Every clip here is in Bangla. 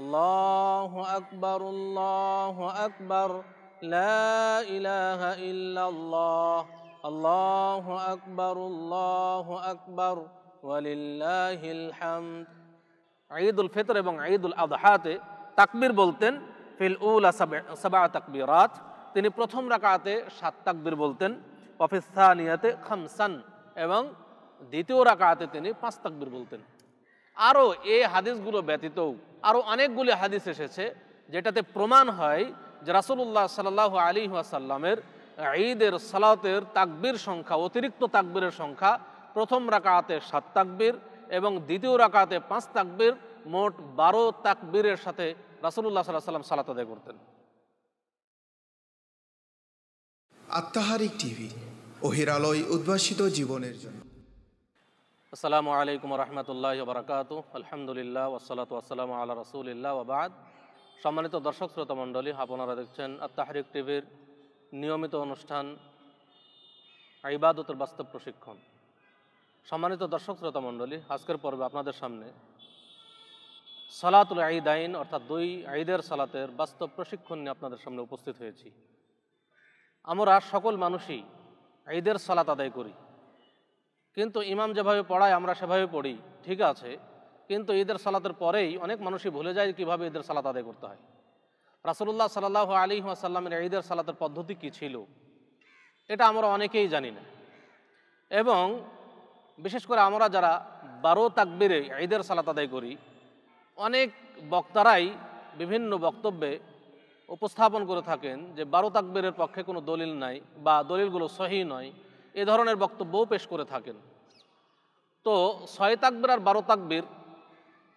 আল্লাহ আকবর আল্লাহ আকবর ইল্লাল্লাহ আল্লাহ আকবর আল্লাহ আকবর ওয়ালিল্লাহিল হামদ ঈদুল ফিতর এবং ঈদুল আদহাতে তাকবির বলতেন ফিল উলা সাবা তাকবিরাত তিনি প্রথম রাকাতে সাত তাকবির বলতেন অফিসানিয়াতে খামসান এবং দ্বিতীয় রাকাতে তিনি পাঁচ তাকবির বলতেন আরও এই হাদিসগুলো ব্যতীতও আরও অনেকগুলি হাদিস এসেছে যেটাতে প্রমাণ হয় যে রাসুল্লাহ সাল আলী আসাল্লামের ঈদের সালাতের তাকবির সংখ্যা অতিরিক্ত তাকবিরের সংখ্যা প্রথম রাকাতে সাত তাকবির এবং দ্বিতীয় রাকাতে পাঁচ তাকবির মোট বারো তাকবীরের সাথে রাসুল্লাহ সাল্লাহ সাল্লাম সালাত আদায় করতেন আত্মাহারিক টিভি ওহিরালয় উদ্ভাসিত জীবনের জন্য আসসালামু আলাইকুম রহমতুল্লাহ বরকাত আলহামদুলিল্লাহ ওসলাত ওসালাম আল্লাহ রসুলিল্লাহ ওবাদ সম্মানিত দর্শক শ্রোতা মণ্ডলী আপনারা দেখছেন আত্মাহারিক টিভির নিয়মিত অনুষ্ঠান ইবাদতের বাস্তব প্রশিক্ষণ সম্মানিত দর্শক শ্রোতা মণ্ডলী আজকের পর্বে আপনাদের সামনে সালাতুল আইদ আইন অর্থাৎ দুই আইদের সালাতের বাস্তব প্রশিক্ষণ নিয়ে আপনাদের সামনে উপস্থিত হয়েছি আমরা সকল মানুষই ঈদের সালাত আদায় করি কিন্তু ইমাম যেভাবে পড়ায় আমরা সেভাবে পড়ি ঠিক আছে কিন্তু ঈদের সালাতের পরেই অনেক মানুষই ভুলে যায় কিভাবে ঈদের সালাত আদায় করতে হয় রাসুল্লাহ সাল্লাহ আলী আসাল্লামের ঈদের সালাতের পদ্ধতি কী ছিল এটা আমরা অনেকেই জানি না এবং বিশেষ করে আমরা যারা বারো তাকবিরে ঈদের সালাত আদায় করি অনেক বক্তারাই বিভিন্ন বক্তব্যে উপস্থাপন করে থাকেন যে বারো তাকবিরের পক্ষে কোনো দলিল নাই বা দলিলগুলো সহি নয় এ ধরনের বক্তব্যও পেশ করে থাকেন তো ছয় তাকবির আর বারো তাকবির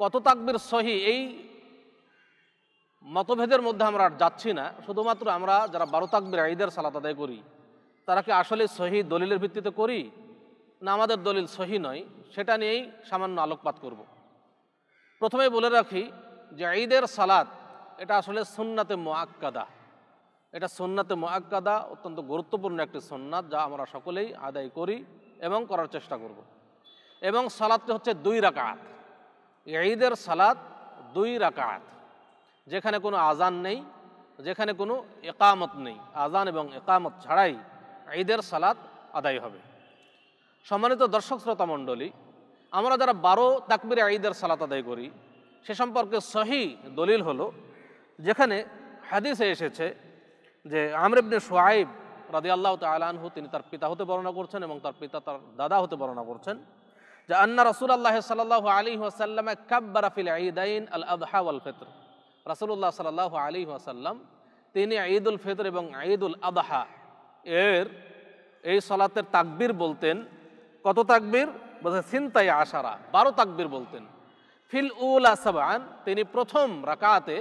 কত তাকবির সহি এই মতভেদের মধ্যে আমরা আর যাচ্ছি না শুধুমাত্র আমরা যারা বারো তাকবির ঈদের সালাত আদায় করি তারা কি আসলে সহি দলিলের ভিত্তিতে করি না আমাদের দলিল সহি নয় সেটা নিয়েই সামান্য আলোকপাত করব। প্রথমে বলে রাখি যে ঈদের সালাত এটা আসলে সুন্নাতে মোয়াক্কাদা এটা সন্ন্যাতে মোয়াক্কাদা অত্যন্ত গুরুত্বপূর্ণ একটি সন্ন্যাত যা আমরা সকলেই আদায় করি এবং করার চেষ্টা করব। এবং সালাদটি হচ্ছে দুই রাকাত ঈদের সালাদ দুই রাকাত যেখানে কোনো আজান নেই যেখানে কোনো একামত নেই আজান এবং একামত ছাড়াই ঈদের সালাদ আদায় হবে সম্মানিত দর্শক শ্রোতা মণ্ডলী আমরা যারা বারো তাকবির ঈদের সালাত আদায় করি সে সম্পর্কে সহি দলিল হলো যেখানে হাদিসে এসেছে যে আমরেবনে সোয়াইব রাদি আল্লাহ তালানহু তিনি তার পিতা হতে বর্ণনা করছেন এবং তার পিতা তার দাদা হতে বর্ণনা করছেন যে আন্না রসুল আল্লাহ সাল্লাহ আলী আসাল্লাম কাব্বারাফিল ঈদাইন আল আবহা আল ফিতর রাসুল্লাহ সাল্লাহ আলী আসাল্লাম তিনি ঈদ উল ফিতর এবং ঈদ উল এর এই সলাতের তাকবির বলতেন কত তাকবির বলছে সিনতাই আশারা বারো তাকবির বলতেন ফিল উল আসবান তিনি প্রথম রাকাতে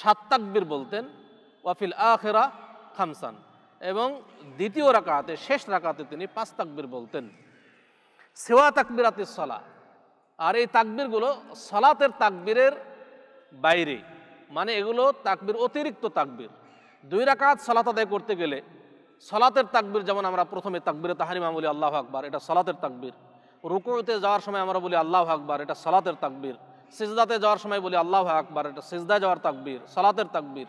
সাত তাকবির বলতেন ওয়াফিল আখেরা খামসান এবং দ্বিতীয় রাকাতে শেষ রাকাতে তিনি পাঁচ তাকবির বলতেন সেওয়া তাকবিরাতে সলা আর এই তাকবিরগুলো সলাতের তাকবীরের বাইরে মানে এগুলো তাকবির অতিরিক্ত তাকবির দুই রাকাত সলাত আদায় করতে গেলে সলাতের তাকবির যেমন আমরা প্রথমে তাকবিরে তাহারিমা বলি আল্লাহ আকবার এটা সলাতের তাকবির রুকুতে যাওয়ার সময় আমরা বলি আল্লাহ আকবার এটা সলাতের তাকবির সিজদাতে যাওয়ার সময় বলি আল্লাহ আকবার এটা সিজদা যাওয়ার তাকবির সলাতের তাকবির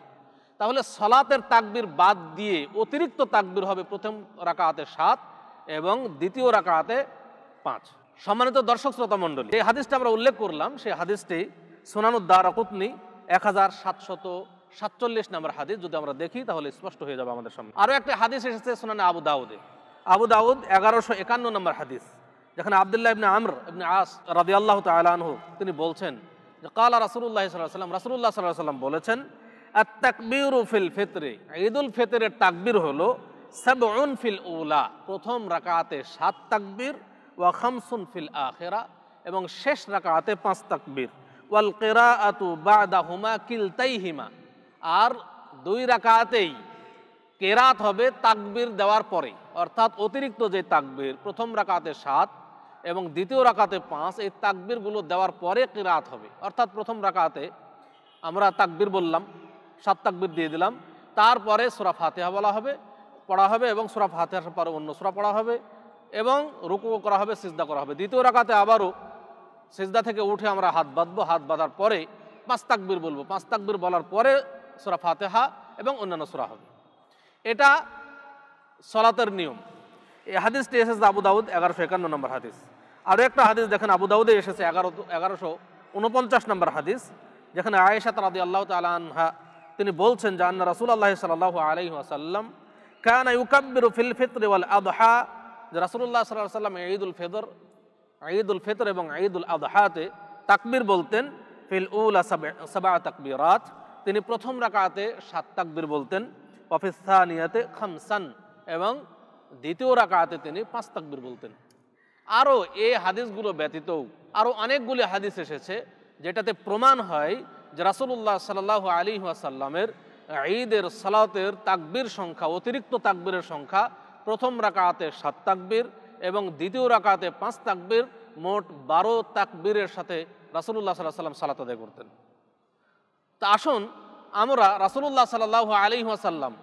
তাহলে সলাতের তাকবির বাদ দিয়ে অতিরিক্ত তাকবির হবে প্রথম রাকাহাতে সাত এবং দ্বিতীয় রাকাহাতে পাঁচ সম্মানিত দর্শক শ্রোতা মণ্ডলী এই হাদিসটা আমরা উল্লেখ করলাম সেই হাদিসটি সোনানুদ্দার রকুতনি এক হাজার সাতশত সাতচল্লিশ নম্বর হাদিস যদি আমরা দেখি তাহলে স্পষ্ট হয়ে যাবে আমাদের সামনে আরও একটা হাদিস এসেছে সোনানে আবু দাউদে আবু দাউদ এগারোশো একান্ন নম্বর হাদিস যেখানে আবদুল্লাহ ইবনে আমর ইবনে আস রাজি আল্লাহ তালাহু তিনি বলছেন যে কালা রাসুল্লাহ সাল্লাহ সাল্লাম রাসুল্লাহ সাল্লাহ সাল্লাম বলেছেন আর তাকবির ফিল ফেতরে ঈদুল উল তাকবির হলো সাবউন ফিল উলা প্রথম রাকাতে সাত তাকবির ওয়া খামসুন ফিল আখেরা এবং শেষ রাকাতে পাঁচ তাকবির ওয়াল কেরা আতু দা হুমা কিলতাই হিমা আর দুই রাকাতেই কেরাত হবে তাকবির দেওয়ার পরে অর্থাৎ অতিরিক্ত যে তাকবির প্রথম রাকাতে সাত এবং দ্বিতীয় রাকাতে পাঁচ এই তাকবিরগুলো দেওয়ার পরে কেরাত হবে অর্থাৎ প্রথম রাকাতে আমরা তাকবির বললাম সাত তাকবির দিয়ে দিলাম তারপরে সুরা ফাতেহা বলা হবে পড়া হবে এবং সুরা ফাতেহার পরে অন্য সুরা পড়া হবে এবং রুকু করা হবে সিজদা করা হবে দ্বিতীয় রাখাতে আবারও সিজদা থেকে উঠে আমরা হাত বাঁধবো হাত বাঁধার পরে পাঁচ তাকবির বলবো পাঁচ তাকবির বলার পরে সুরা ফাতেহা এবং অন্যান্য সুরা হবে এটা সলাতের নিয়ম এই হাদিসটি এসেছে আবু দাউদ এগারোশো একান্ন নম্বর হাদিস আরও একটা হাদিস দেখেন আবু দাউদে এসেছে এগারো এগারোশো উনপঞ্চাশ নম্বর হাদিস যেখানে আয়েশা তালাদি আল্লাহ তালা আনহা তিনি বলছেন যে আন্না রাসুল আল্লাহ সাল্লাহ আলহি আসাল্লাম কান ইউকাব্বির ফিল ফিতর ওয়াল আদহা যে রাসুল্লাহ সাল্লাহ সাল্লাম ফেদর ঈদ উল ফেতর এবং উল আদহাতে তাকবির বলতেন ফিল উলা সাবা তাকবিরাত তিনি প্রথম রাকাতে সাত তাকবির বলতেন অফিস্থানিয়াতে খামসান এবং দ্বিতীয় রাকাতে তিনি পাঁচ তাকবির বলতেন আরও এই হাদিসগুলো ব্যতীতও আরও অনেকগুলি হাদিস এসেছে যেটাতে প্রমাণ হয় যে রাসুল্লাহ সাল্লাহ আলী আসাল্লামের ঈদের সালাতের তাকবির সংখ্যা অতিরিক্ত তাকবীরের সংখ্যা প্রথম রাকাতে সাত তাকবীর এবং দ্বিতীয় রাকাতে পাঁচ তাকবীর মোট বারো তাকবীরের সাথে রাসুল্লাহ সাল্লাহ সাল্লাম সালাত আদায় করতেন তা আসুন আমরা রাসুল্লাহ সাল্লাহ আলী আসাল্লাম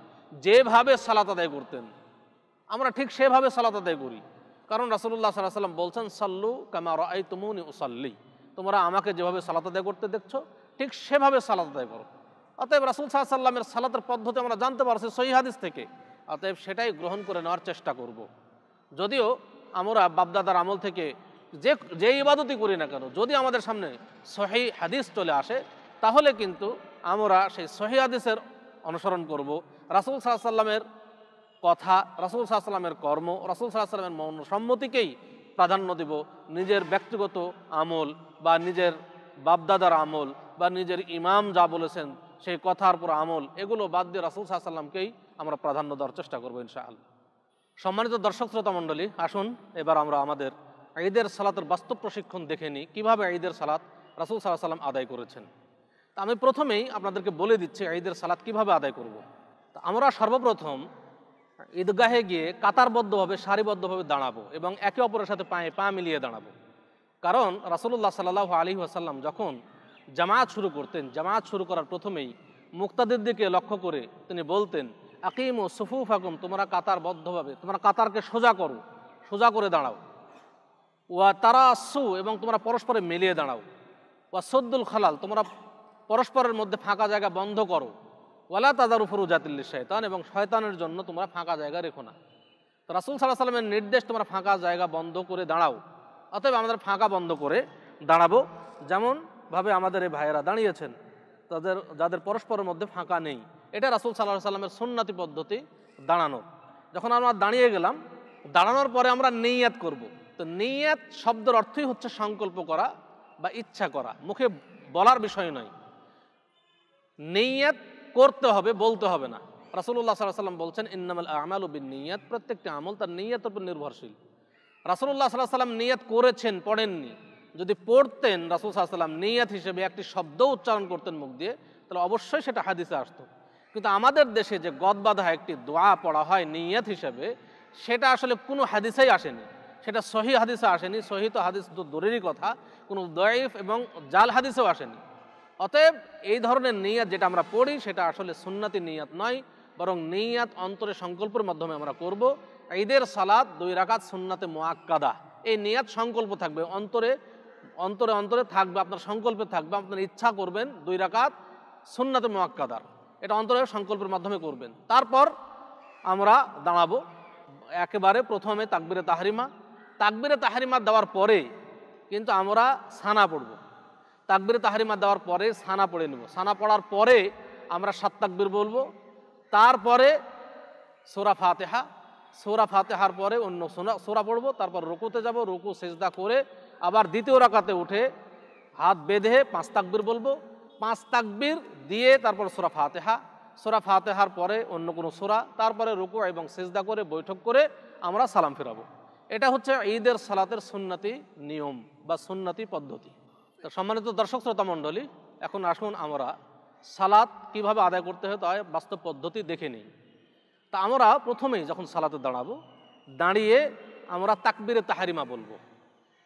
যেভাবে সালাত আদায় করতেন আমরা ঠিক সেভাবে সালাত আদায় করি কারণ রাসুল্লাহ সাল্লাহ সাল্লাম বলছেন সাল্লু কামার আই তুমুনি উসাল্লি তোমরা আমাকে যেভাবে সালাত আদায় করতে দেখছো ঠিক সেভাবে সালাত আদায় করো অতএব রাসুল সাহা সাল্লামের সালাতের পদ্ধতি আমরা জানতে পারছি সহি হাদিস থেকে অতএব সেটাই গ্রহণ করে নেওয়ার চেষ্টা করব। যদিও আমরা বাপদাদার আমল থেকে যে যে ইবাদতই করি না কেন যদি আমাদের সামনে সহি হাদিস চলে আসে তাহলে কিন্তু আমরা সেই সহি হাদিসের অনুসরণ করব রাসুল সাহা সাল্লামের কথা রাসুল সাহা সাল্লামের কর্ম রাসুল সাহা সাল্লামের মন সম্মতিকেই প্রাধান্য দেব নিজের ব্যক্তিগত আমল বা নিজের বাপদাদার আমল বা নিজের ইমাম যা বলেছেন সেই কথার পর আমল এগুলো বাদ দিয়ে রাসুল সাহাশাল্লামকেই আমরা প্রাধান্য দেওয়ার চেষ্টা করবো ইনশাআল্লাহ সম্মানিত দর্শক শ্রোতা মণ্ডলী আসুন এবার আমরা আমাদের ঈদের সালাতের বাস্তব প্রশিক্ষণ দেখে নিই কীভাবে ঈদের সালাত রাসুল সাল্লাহ সাল্লাম আদায় করেছেন তা আমি প্রথমেই আপনাদেরকে বলে দিচ্ছি ঈদের সালাত কিভাবে আদায় করব। তা আমরা সর্বপ্রথম ঈদগাহে গিয়ে কাতারবদ্ধভাবে সারিবদ্ধভাবে দাঁড়াবো এবং একে অপরের সাথে পায়ে পা মিলিয়ে দাঁড়াবো কারণ রাসুল্লাহ সাল্লাহ আলী আসাল্লাম যখন জামাত শুরু করতেন জামাত শুরু করার প্রথমেই মুক্তাদের দিকে লক্ষ্য করে তিনি বলতেন আকিম ও সুফু ফাকুম তোমরা কাতার বদ্ধভাবে তোমরা কাতারকে সোজা করো সোজা করে দাঁড়াও ওয়া তারা আসু এবং তোমরা পরস্পরে মিলিয়ে দাঁড়াও ওয়া সদ্দুল খালাল তোমরা পরস্পরের মধ্যে ফাঁকা জায়গা বন্ধ করো ওয়ালা তাদার উফরু জাতিল্লি শয়তান এবং শয়তানের জন্য তোমরা ফাঁকা জায়গা রেখো না তো রাসুল সাল্লাহ সাল্লামের নির্দেশ তোমরা ফাঁকা জায়গা বন্ধ করে দাঁড়াও অতএব আমাদের ফাঁকা বন্ধ করে দাঁড়াবো যেমনভাবে আমাদের এই ভাইয়েরা দাঁড়িয়েছেন তাদের যাদের পরস্পরের মধ্যে ফাঁকা নেই এটা রাসুল সাল্লাহ সাল্লামের সুন্নাতি পদ্ধতি দাঁড়ানো যখন আমরা দাঁড়িয়ে গেলাম দাঁড়ানোর পরে আমরা নেইয়াত করব। তো নেইয়াত শব্দের অর্থই হচ্ছে সংকল্প করা বা ইচ্ছা করা মুখে বলার বিষয় নয় নেইয়াত করতে হবে বলতে হবে না রাসুল্লাহ সাল্লাহ সাল্লাম বলছেন ইন্নামাল আমাল বিন নেইয়াত প্রত্যেকটি আমল তার নেইয়াতের উপর নির্ভরশীল রাসুল্লাহ সাল্লাহ সাল্লাম নিয়াত করেছেন পড়েননি যদি পড়তেন রাসুল সাল্লাম নিয়াত হিসেবে একটি শব্দ উচ্চারণ করতেন মুখ দিয়ে তাহলে অবশ্যই সেটা হাদিসে আসতো কিন্তু আমাদের দেশে যে গদবাধা একটি দোয়া পড়া হয় নিয়াত হিসেবে সেটা আসলে কোনো হাদিসেই আসেনি সেটা সহি হাদিসে আসেনি সহিত হাদিস তো দূরেরই কথা কোনো দয়ফ এবং জাল হাদিসেও আসেনি অতএব এই ধরনের নিয়াত যেটা আমরা পড়ি সেটা আসলে সুন্নাতি নিয়াত নয় বরং নিয়াত অন্তরে সংকল্পের মাধ্যমে আমরা করব ঈদের সালাদ দুই রাকাত সুন্নাতে মোয়াক্কাদা এই নিয়াত সংকল্প থাকবে অন্তরে অন্তরে অন্তরে থাকবে আপনার সংকল্পে থাকবে আপনার ইচ্ছা করবেন দুই রাকাত সুন্নাতে মোয়াক্কাদার এটা অন্তরে সংকল্পের মাধ্যমে করবেন তারপর আমরা দাঁড়াবো একেবারে প্রথমে তাকবিরে তাহারিমা তাকবিরে তাহারিমা দেওয়ার পরে কিন্তু আমরা সানা পড়ব তাকবিরে তাহারিমা দেওয়ার পরে সানা পড়ে নেব সানা পড়ার পরে আমরা সাত তাকবির বলবো তারপরে সোরা ফাতেহা সোরা ফাতেহার পরে অন্য সোনা সোরা পড়বো তারপর রুকুতে যাব রুকু সেজদা করে আবার দ্বিতীয় রাকাতে উঠে হাত বেঁধে পাঁচ তাকবির বলবো পাঁচ তাকবির দিয়ে তারপর সোরা ফাতেহা সোরা ফাতেহার পরে অন্য কোনো সোরা তারপরে রুকু এবং সেজদা করে বৈঠক করে আমরা সালাম ফেরাবো এটা হচ্ছে ঈদের সালাতের সুন্নতি নিয়ম বা সুন্নতি পদ্ধতি তো সম্মানিত দর্শক শ্রোতা মণ্ডলী এখন আসুন আমরা সালাত কিভাবে আদায় করতে হয় তাই বাস্তব পদ্ধতি দেখে নিই তা আমরা প্রথমেই যখন সালাতে দাঁড়াবো দাঁড়িয়ে আমরা তাকবিরে তাহারিমা বলবো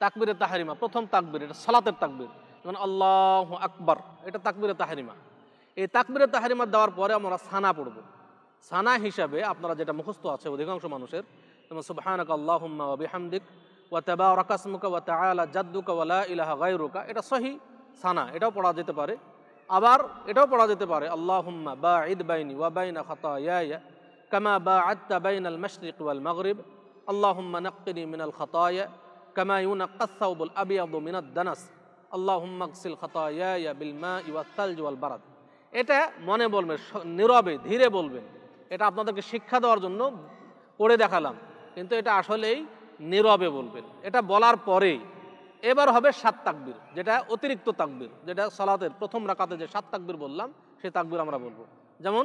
তাকবিরে তাহারিমা প্রথম তাকবির এটা সালাতের তাকবির যেমন আল্লাহ আকবর এটা তাকবিরে তাহারিমা এই তাকবিরে তাহারিমা দেওয়ার পরে আমরা সানা পড়ব সানা হিসাবে আপনারা যেটা মুখস্থ আছে অধিকাংশ মানুষের যেমন সুবাহানক আল্লাহম্মা বিহামদিক ওয়া তেবা রকাসমুকা ওয়া তালা জাদ্দুকা ওয়ালা ইলাহা রুকা এটা সহি সানা এটাও পড়া যেতে পারে আবার এটাও পড়া যেতে পারে আল্লাহ বা ঈদ বাইনি ওয়া বাইনা ইয়া ইয়া كما باعدت بين المشرق والمغرب اللهم نقني من الخطايا كما ينقى الثوب الأبيض من الدنس اللهم اغسل خطاياي بالماء والثلج والبرد এটা মনে বলবেন নীরবে ধীরে বলবেন এটা আপনাদেরকে শিক্ষা দেওয়ার জন্য পড়ে দেখালাম কিন্তু এটা আসলেই নীরবে বলবেন এটা বলার পরেই এবার হবে সাত তাকবির যেটা অতিরিক্ত তাকবির যেটা সালাতের প্রথম রাকাতে যে সাত তাকবির বললাম সে তাকবির আমরা বলবো যেমন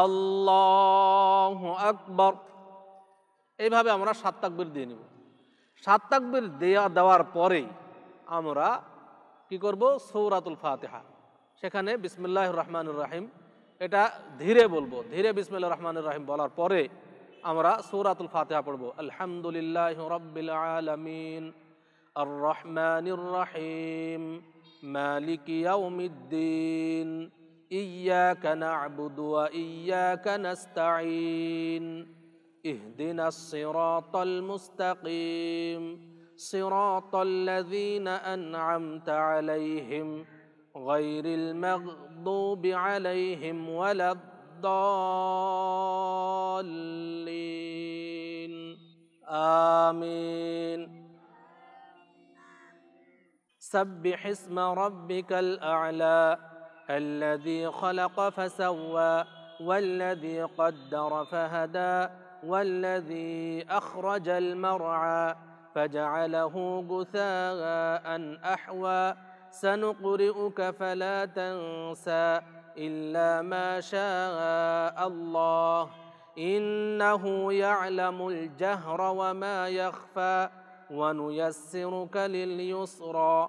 আল্লাহ আকবর এইভাবে আমরা সাত তাকবির দিয়ে নেব সাত তাকবির দেয়া দেওয়ার পরে আমরা কি করব সৌরাতুল ফাতেহা সেখানে বিসমুল্লাহ রহমানুর রাহিম এটা ধীরে বলবো ধীরে বিসমুল্লাহ রহমানুর রাহিম বলার পরে আমরা সৌরাতুল ফাতেহা পড়বো আলহামদুলিল্লাহ রব্বিল আলমিন আর রহমানুর রাহিম মালিকিয়া উমিদ্দিন إياك نعبد وإياك نستعين اهدنا الصراط المستقيم صراط الذين أنعمت عليهم غير المغضوب عليهم ولا الضالين آمين سبح اسم ربك الأعلى الذي خلق فسوى والذي قدر فهدى والذي اخرج المرعى فجعله غثاء احوى سنقرئك فلا تنسى الا ما شاء الله انه يعلم الجهر وما يخفى ونيسرك لليسرى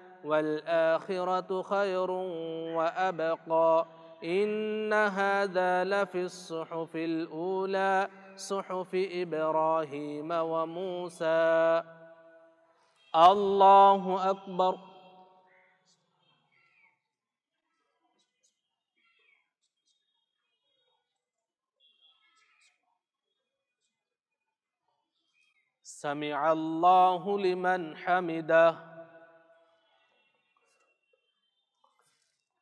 والآخرة خير وأبقى إن هذا لفي الصحف الأولى صحف إبراهيم وموسى الله أكبر سمع الله لمن حمده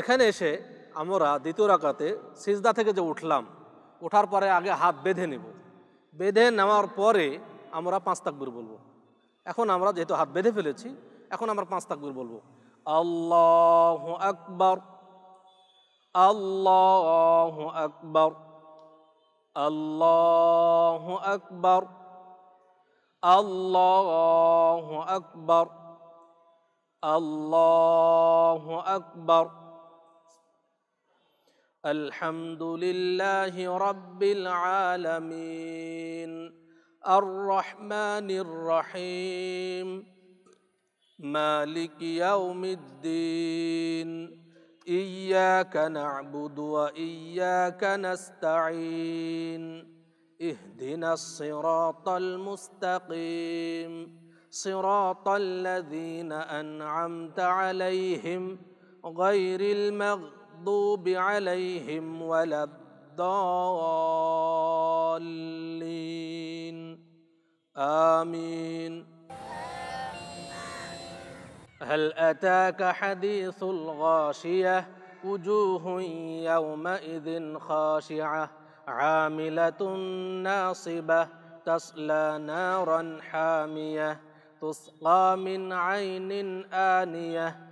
এখানে এসে আমরা দ্বিতীয় রাকাতে সিজদা থেকে যে উঠলাম ওঠার পরে আগে হাত বেঁধে নেব বেঁধে নেওয়ার পরে আমরা পাঁচ তাকবির বলবো এখন আমরা যেহেতু হাত বেঁধে ফেলেছি এখন আমরা পাঁচ তাকবির বলবো আল্লাহ আকবর আল্লাহ আকবর আল্লাহ আকবর আল্লাহ আকবর আল্লাহ আকবর الحمد لله رب العالمين الرحمن الرحيم مالك يوم الدين اياك نعبد واياك نستعين اهدنا الصراط المستقيم صراط الذين انعمت عليهم غير المغضوب المغضوب عليهم ولا الضالين آمين هل أتاك حديث الغاشية وجوه يومئذ خاشعة عاملة ناصبة تصلى نارا حامية تسقى من عين آنيه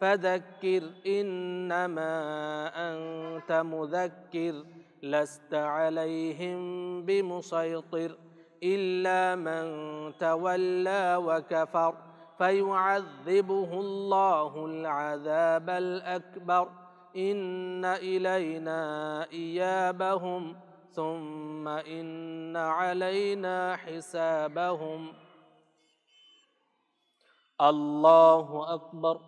فذكر إنما أنت مذكر لست عليهم بمسيطر إلا من تولى وكفر فيعذبه الله العذاب الأكبر إن إلينا إيابهم ثم إن علينا حسابهم الله أكبر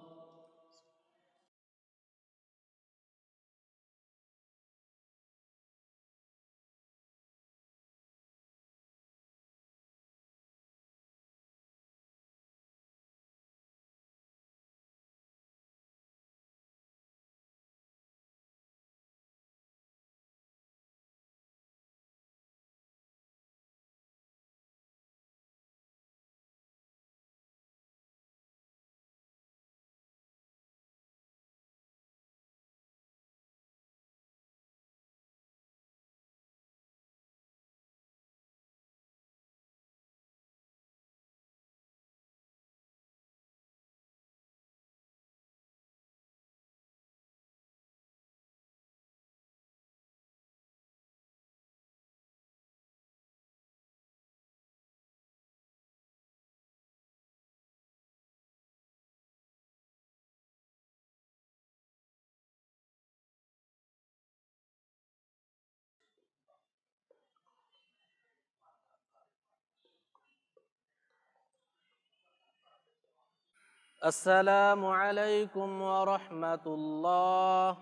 السلام عليكم ورحمة الله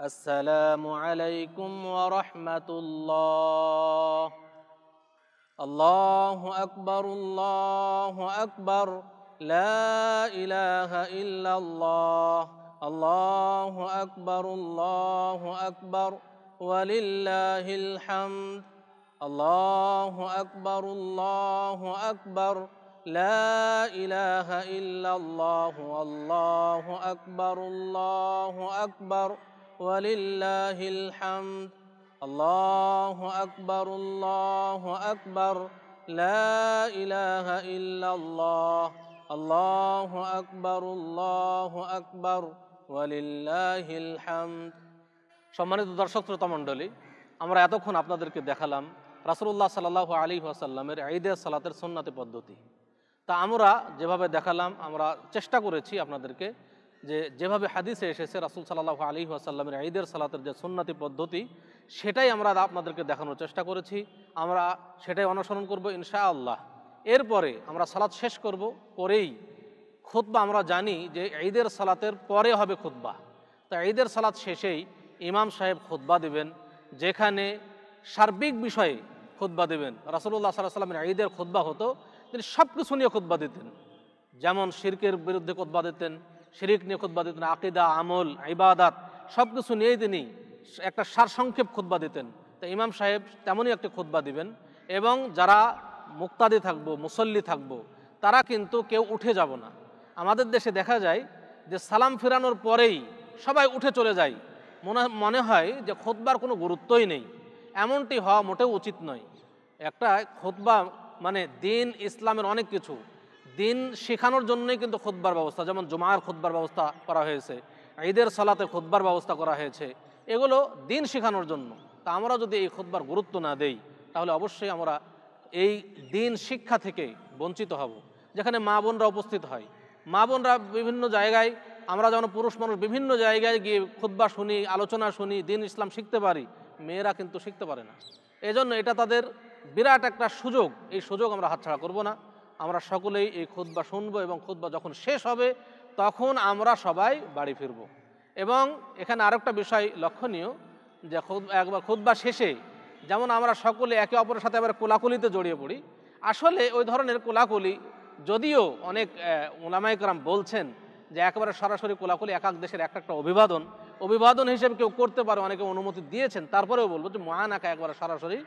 السلام عليكم ورحمة الله الله أكبر الله أكبر لا إله إلا الله الله أكبر الله أكبر ولله الحمد الله أكبر الله أكبر لا إله إلا الله والله أكبر الله أكبر ولله الحمد الله أكبر الله أكبر لا إله إلا الله الله أكبر الله أكبر ولله الحمد সম্মানিত দর্শক শ্রোতা মণ্ডলী আমরা এতক্ষণ আপনাদেরকে দেখালাম রাসুল্লাহ সাল্লাহ আলী ওয়াসাল্লামের ঈদের সালাতের সন্ন্যাতি পদ্ধতি তা আমরা যেভাবে দেখালাম আমরা চেষ্টা করেছি আপনাদেরকে যে যেভাবে হাদিসে এসেছে রাসুল সাল্লাহ আলী আসাল্লামের ঈদের সালাতের যে সুন্নাতি পদ্ধতি সেটাই আমরা আপনাদেরকে দেখানোর চেষ্টা করেছি আমরা সেটাই অনুসরণ করব ইনশা আল্লাহ এরপরে আমরা সালাত শেষ করব পরেই খুতবা আমরা জানি যে ঈদের সালাতের পরে হবে খুতবা তা ঈদের সালাত শেষেই ইমাম সাহেব খুতবা দেবেন যেখানে সার্বিক বিষয়ে খুতবা দেবেন রাসুল্লাহ সাল্লাহ সাল্লামের ঈদের খুতবা হতো তিনি সব কিছু নিয়ে খোঁতবা দিতেন যেমন শিরকের বিরুদ্ধে খোদবা দিতেন শিরিক নিয়ে খোঁতবা দিতেন আকিদা আমল ইবাদাত সব কিছু নিয়েই তিনি একটা সারসংক্ষেপ খোদবা দিতেন তো ইমাম সাহেব তেমনই একটা খোঁতবা দিবেন এবং যারা মুক্তাদি থাকবো মুসল্লি থাকবো তারা কিন্তু কেউ উঠে যাব না আমাদের দেশে দেখা যায় যে সালাম ফেরানোর পরেই সবাই উঠে চলে যায় মনে মনে হয় যে খোদবার কোনো গুরুত্বই নেই এমনটি হওয়া মোটেও উচিত নয় একটা খোদবা মানে দিন ইসলামের অনেক কিছু দিন শেখানোর জন্যই কিন্তু খুদ্বার ব্যবস্থা যেমন জুমার খুদ্বার ব্যবস্থা করা হয়েছে ঈদের সালাতে খুদ্বার ব্যবস্থা করা হয়েছে এগুলো দিন শেখানোর জন্য তা আমরা যদি এই খুদ্বার গুরুত্ব না দেই তাহলে অবশ্যই আমরা এই দিন শিক্ষা থেকে বঞ্চিত হব যেখানে মা বোনরা উপস্থিত হয় মা বোনরা বিভিন্ন জায়গায় আমরা যেমন পুরুষ মানুষ বিভিন্ন জায়গায় গিয়ে খুদ্া শুনি আলোচনা শুনি দিন ইসলাম শিখতে পারি মেয়েরা কিন্তু শিখতে পারে না এজন্য এটা তাদের বিরাট একটা সুযোগ এই সুযোগ আমরা হাতছাড়া করব না আমরা সকলেই এই খুদ্া শুনব এবং খুদ্া যখন শেষ হবে তখন আমরা সবাই বাড়ি ফিরব এবং এখানে আরেকটা বিষয় লক্ষণীয় যে একবার খুদ্া শেষে যেমন আমরা সকলে একে অপরের সাথে আবার কোলাকুলিতে জড়িয়ে পড়ি আসলে ওই ধরনের কোলাকুলি যদিও অনেক ওলামাইকরাম বলছেন যে একেবারে সরাসরি কোলাকুলি এক এক দেশের এক একটা অভিবাদন অভিবাদন হিসেবে কেউ করতে পারে অনেকে অনুমতি দিয়েছেন তারপরেও বলবো যে মহানাকা একবার সরাসরি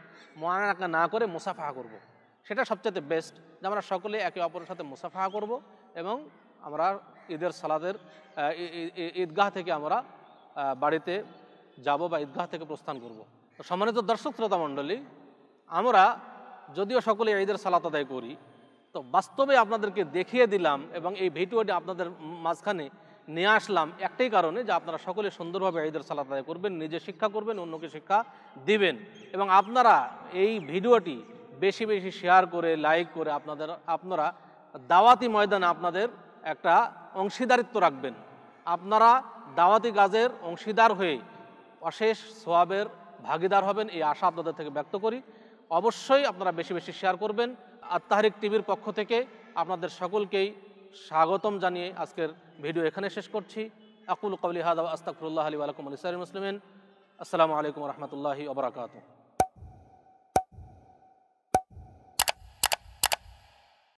মহানাকা না করে মুসাফাহা করব। সেটা সবচেয়ে বেস্ট যে আমরা সকলে একে অপরের সাথে মুসাফাহা করব এবং আমরা ঈদের সালাদের ঈদগাহ থেকে আমরা বাড়িতে যাব বা ঈদগাহ থেকে প্রস্থান করব। সম্মানিত দর্শক শ্রোতা মণ্ডলী আমরা যদিও সকলে ঈদের সালাত আদায় করি তো বাস্তবে আপনাদেরকে দেখিয়ে দিলাম এবং এই ভিডিওটি আপনাদের মাঝখানে নিয়ে আসলাম একটাই কারণে যে আপনারা সকলে সুন্দরভাবে ঈদের সালাত আদায় করবেন নিজে শিক্ষা করবেন অন্যকে শিক্ষা দিবেন এবং আপনারা এই ভিডিওটি বেশি বেশি শেয়ার করে লাইক করে আপনাদের আপনারা দাওয়াতি ময়দানে আপনাদের একটা অংশীদারিত্ব রাখবেন আপনারা দাওয়াতি কাজের অংশীদার হয়ে অশেষ সোয়াবের ভাগিদার হবেন এই আশা আপনাদের থেকে ব্যক্ত করি অবশ্যই আপনারা বেশি বেশি শেয়ার করবেন আত্মাহারিক টিভির পক্ষ থেকে আপনাদের সকলকেই স্বাগতম জানিয়ে আজকের ভিডিও এখানে শেষ করছি আকুল কবলি হাদ আস্তাকুল্লাহ আলী আলকুম আলী সাইর মুসলিমিন আসসালামু আলাইকুম রহমতুল্লাহি ওবরাকাতু